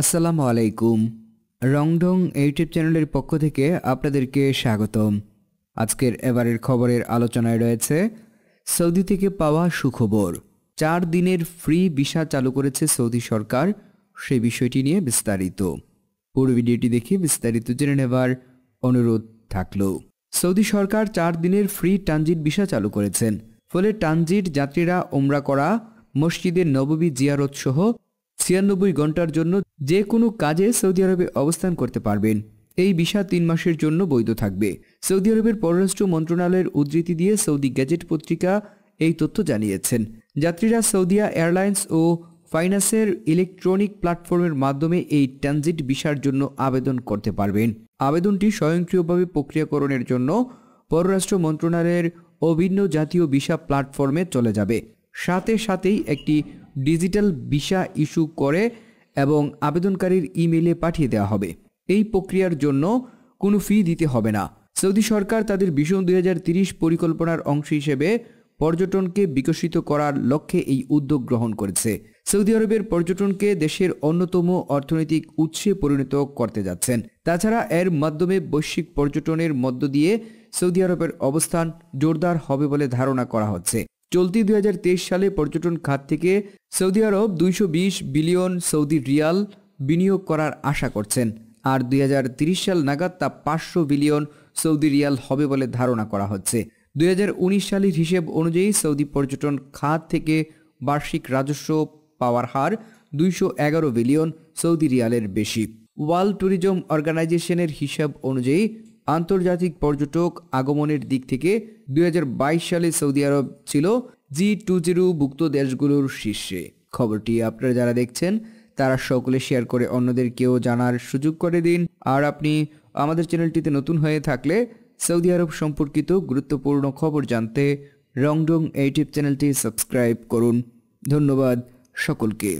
আসসালামু আলাইকুম রংডং ইউটিউব চ্যানেলের পক্ষ থেকে আপনাদেরকে স্বাগতম আজকের এবারের খবরের আলোচনায় রয়েছে সৌদি থেকে পাওয়া সুখবর চার দিনের ফ্রি ভিসা চালু করেছে সৌদি সরকার সেই বিষয়টি নিয়ে বিস্তারিত পুরো ভিডিওটি দেখে বিস্তারিত জেনে নেবার অনুরোধ থাকল সৌদি সরকার চার দিনের ফ্রি ট্রানজিট ভিসা চালু করেছেন ফলে ট্রানজিট যাত্রীরা ওমরা করা মসজিদের নববী জিয়ারত সহ ছিয়ানব্বই ঘন্টার জন্য যে কোনো কাজে সৌদি আরবে অবস্থান করতে পারবেন এই বিষা তিন মাসের জন্য বৈধ থাকবে সৌদি আরবের পররাষ্ট্র মন্ত্রণালয়ের উদ্ধৃতি দিয়ে সৌদি গ্যাজেট পত্রিকা এই তথ্য জানিয়েছেন যাত্রীরা সৌদিয়া এয়ারলাইন্স ও ফাইন্যান্সের ইলেকট্রনিক প্ল্যাটফর্মের মাধ্যমে এই ট্রানজিট বিষার জন্য আবেদন করতে পারবেন আবেদনটি স্বয়ংক্রিয়ভাবে প্রক্রিয়াকরণের জন্য পররাষ্ট্র মন্ত্রণালয়ের অভিন্ন জাতীয় বিষা প্ল্যাটফর্মে চলে যাবে সাথে সাথেই একটি ডিজিটাল ভিসা ইস্যু করে এবং আবেদনকারীর ইমেলে পাঠিয়ে দেওয়া হবে এই প্রক্রিয়ার জন্য কোনো ফি দিতে হবে না সৌদি সরকার তাদের ভীষণ দুই পরিকল্পনার অংশ হিসেবে পর্যটনকে বিকশিত করার লক্ষ্যে এই উদ্যোগ গ্রহণ করেছে সৌদি আরবের পর্যটনকে দেশের অন্যতম অর্থনৈতিক উৎসে পরিণত করতে যাচ্ছেন তাছাড়া এর মাধ্যমে বৈশ্বিক পর্যটনের মধ্য দিয়ে সৌদি আরবের অবস্থান জোরদার হবে বলে ধারণা করা হচ্ছে চলতি দুই সালে পর্যটন খাত থেকে সৌদি আরব দুইশো বিলিয়ন সৌদি রিয়াল বিনিয়োগ করার আশা করছেন আর দুই সাল নাগাদ তা পাঁচশো বিলিয়ন সৌদি রিয়াল হবে বলে ধারণা করা হচ্ছে দুই সালের হিসেব অনুযায়ী সৌদি পর্যটন খাত থেকে বার্ষিক রাজস্ব পাওয়ার হার দুইশো বিলিয়ন সৌদি রিয়ালের বেশি ওয়ার্ল্ড ট্যুরিজম অর্গানাইজেশনের হিসাব অনুযায়ী আন্তর্জাতিক পর্যটক আগমনের দিক থেকে দুই সালে সৌদি আরব ছিল জি টু জিরোভুক্ত দেশগুলোর শীর্ষে খবরটি আপনারা যারা দেখছেন তারা সকলে শেয়ার করে অন্যদেরকেও জানার সুযোগ করে দিন আর আপনি আমাদের চ্যানেলটিতে নতুন হয়ে থাকলে সৌদি আরব সম্পর্কিত গুরুত্বপূর্ণ খবর জানতে রংডং ইউটিউব চ্যানেলটি সাবস্ক্রাইব করুন ধন্যবাদ সকলকে